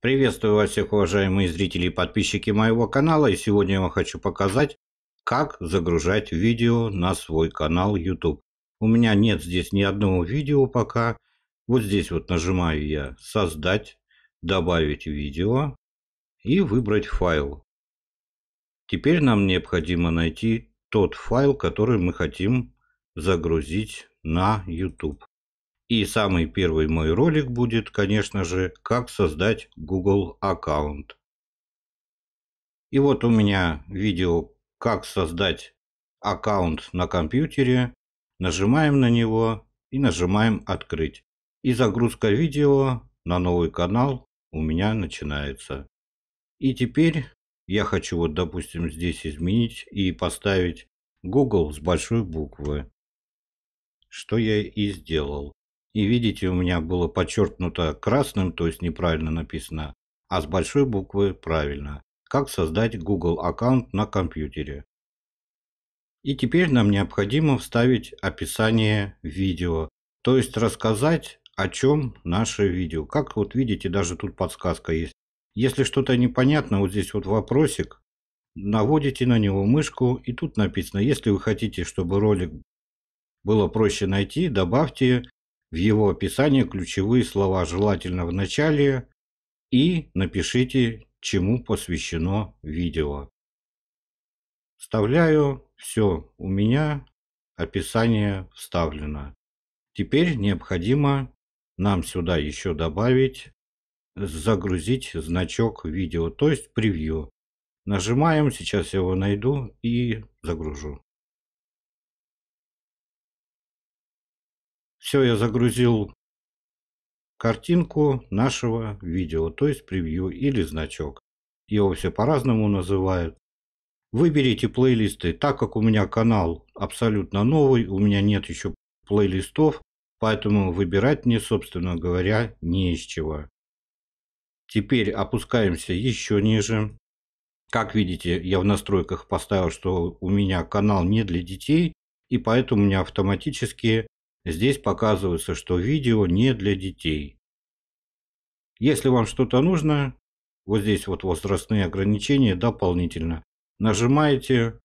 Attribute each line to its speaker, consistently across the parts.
Speaker 1: Приветствую вас всех, уважаемые зрители и подписчики моего канала. И сегодня я вам хочу показать, как загружать видео на свой канал YouTube. У меня нет здесь ни одного видео пока. Вот здесь вот нажимаю я «Создать», «Добавить видео» и выбрать файл. Теперь нам необходимо найти тот файл, который мы хотим загрузить на YouTube. И самый первый мой ролик будет, конечно же, как создать Google аккаунт. И вот у меня видео, как создать аккаунт на компьютере. Нажимаем на него и нажимаем «Открыть». И загрузка видео на новый канал у меня начинается. И теперь я хочу вот, допустим, здесь изменить и поставить Google с большой буквы. Что я и сделал. И видите, у меня было подчеркнуто красным, то есть неправильно написано, а с большой буквы правильно. Как создать Google аккаунт на компьютере. И теперь нам необходимо вставить описание видео, то есть рассказать, о чем наше видео. Как вот видите, даже тут подсказка есть. Если что-то непонятно, вот здесь вот вопросик, наводите на него мышку, и тут написано, если вы хотите, чтобы ролик было проще найти, добавьте в его описании ключевые слова желательно в начале и напишите, чему посвящено видео. Вставляю все у меня, описание вставлено. Теперь необходимо нам сюда еще добавить, загрузить значок видео, то есть превью. Нажимаем, сейчас я его найду и загружу. Все, я загрузил картинку нашего видео, то есть превью или значок. Его все по-разному называют. Выберите плейлисты. Так как у меня канал абсолютно новый, у меня нет еще плейлистов, поэтому выбирать мне, собственно говоря, не из чего. Теперь опускаемся еще ниже. Как видите, я в настройках поставил, что у меня канал не для детей, и поэтому у меня автоматически Здесь показывается, что видео не для детей. Если вам что-то нужно, вот здесь вот возрастные ограничения дополнительно. Нажимаете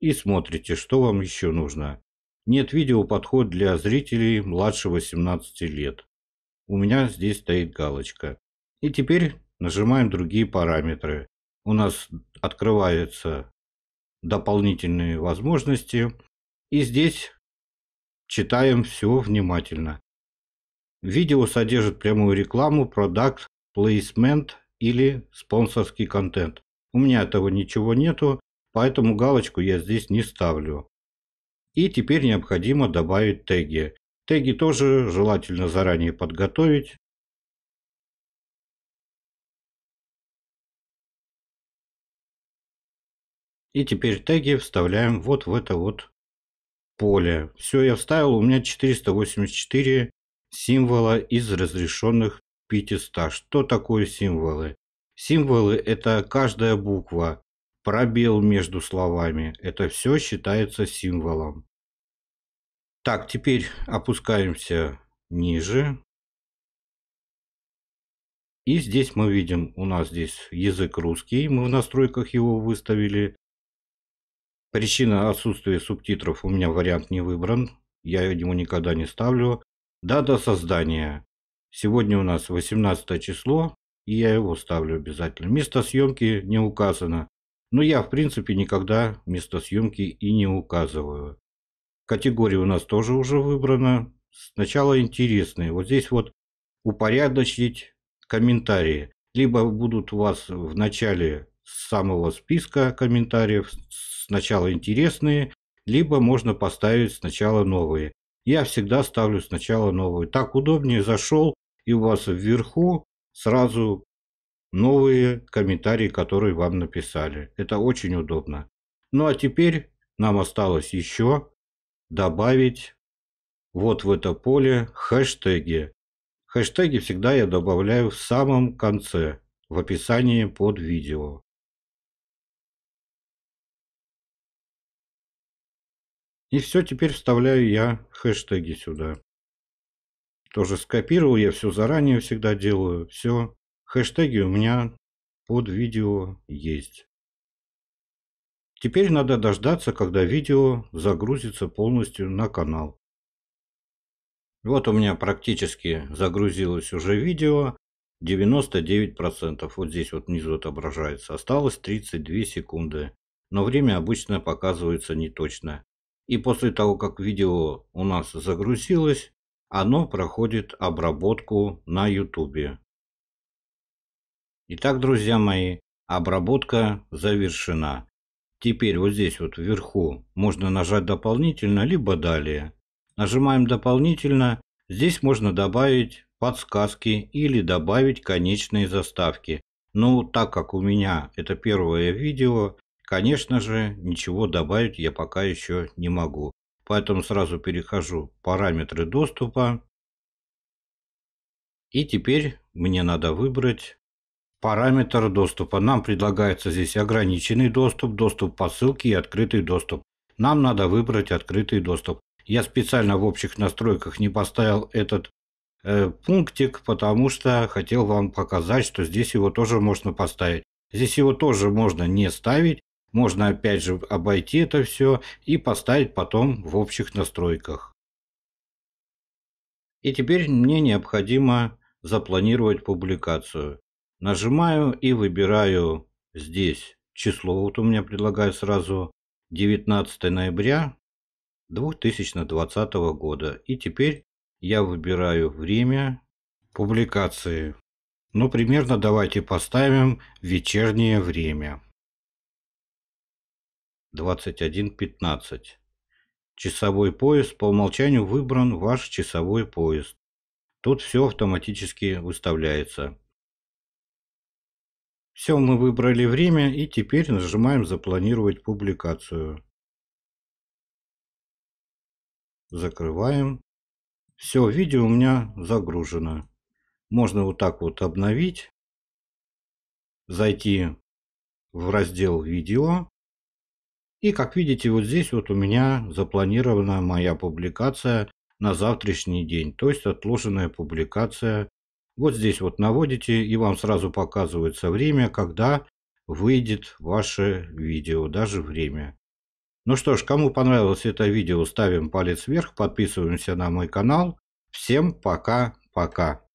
Speaker 1: и смотрите, что вам еще нужно. Нет видео подход для зрителей младше 18 лет. У меня здесь стоит галочка. И теперь нажимаем другие параметры. У нас открываются дополнительные возможности. И здесь Читаем все внимательно. Видео содержит прямую рекламу, продукт, плейсмент или спонсорский контент. У меня этого ничего нету, поэтому галочку я здесь не ставлю. И теперь необходимо добавить теги. Теги тоже желательно заранее подготовить. И теперь теги вставляем вот в это вот поле. Все, я вставил, у меня 484 символа из разрешенных 500. Что такое символы? Символы – это каждая буква, пробел между словами. Это все считается символом. Так, теперь опускаемся ниже. И здесь мы видим, у нас здесь язык русский, мы в настройках его выставили. Причина отсутствия субтитров у меня вариант не выбран. Я его никогда не ставлю. Дата создания. Сегодня у нас 18 число, и я его ставлю обязательно. Место съемки не указано. Но я, в принципе, никогда место съемки и не указываю. Категория у нас тоже уже выбрана. Сначала интересные. Вот здесь вот упорядочить комментарии. Либо будут у вас в начале самого списка комментариев сначала интересные, либо можно поставить сначала новые. Я всегда ставлю сначала новые. Так удобнее зашел, и у вас вверху сразу новые комментарии, которые вам написали. Это очень удобно. Ну а теперь нам осталось еще добавить вот в это поле хэштеги. Хэштеги всегда я добавляю в самом конце, в описании под видео. И все, теперь вставляю я хэштеги сюда. Тоже скопировал, я все заранее всегда делаю. Все, хэштеги у меня под видео есть. Теперь надо дождаться, когда видео загрузится полностью на канал. Вот у меня практически загрузилось уже видео. 99%. Вот здесь вот внизу отображается. Осталось 32 секунды. Но время обычно показывается неточно и после того, как видео у нас загрузилось, оно проходит обработку на YouTube. Итак, друзья мои, обработка завершена. Теперь вот здесь вот вверху можно нажать дополнительно, либо далее. Нажимаем дополнительно. Здесь можно добавить подсказки или добавить конечные заставки. Но так как у меня это первое видео, Конечно же, ничего добавить я пока еще не могу. Поэтому сразу перехожу в параметры доступа. И теперь мне надо выбрать параметр доступа. Нам предлагается здесь ограниченный доступ, доступ по ссылке и открытый доступ. Нам надо выбрать открытый доступ. Я специально в общих настройках не поставил этот э, пунктик, потому что хотел вам показать, что здесь его тоже можно поставить. Здесь его тоже можно не ставить, можно опять же обойти это все и поставить потом в общих настройках. И теперь мне необходимо запланировать публикацию. Нажимаю и выбираю здесь число, вот у меня предлагают сразу 19 ноября 2020 года. И теперь я выбираю время публикации. Ну, примерно давайте поставим вечернее время. 21.15. Часовой пояс по умолчанию выбран ваш часовой пояс. Тут все автоматически выставляется. Все, мы выбрали время и теперь нажимаем «Запланировать публикацию». Закрываем. Все, видео у меня загружено. Можно вот так вот обновить. Зайти в раздел «Видео». И как видите, вот здесь вот у меня запланирована моя публикация на завтрашний день, то есть отложенная публикация. Вот здесь вот наводите и вам сразу показывается время, когда выйдет ваше видео, даже время. Ну что ж, кому понравилось это видео, ставим палец вверх, подписываемся на мой канал. Всем пока-пока.